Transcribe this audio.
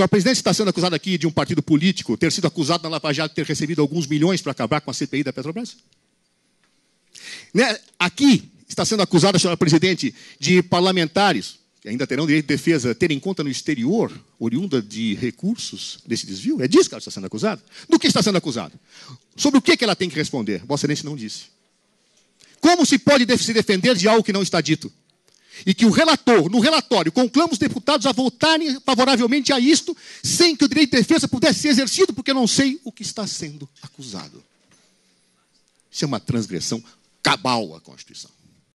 Senhora presidente está sendo acusada aqui de um partido político ter sido acusado na Lava Jato de ter recebido alguns milhões para acabar com a CPI da Petrobras? Né? Aqui está sendo acusada, senhora presidente, de parlamentares, que ainda terão direito de defesa, terem conta no exterior, oriunda de recursos desse desvio? É disso que ela está sendo acusada? Do que está sendo acusada? Sobre o que ela tem que responder? Vossa Excelência não disse. Como se pode se defender de algo que não está dito? e que o relator, no relatório, conclama os deputados a votarem favoravelmente a isto, sem que o direito de defesa pudesse ser exercido, porque não sei o que está sendo acusado. Isso é uma transgressão cabal à Constituição.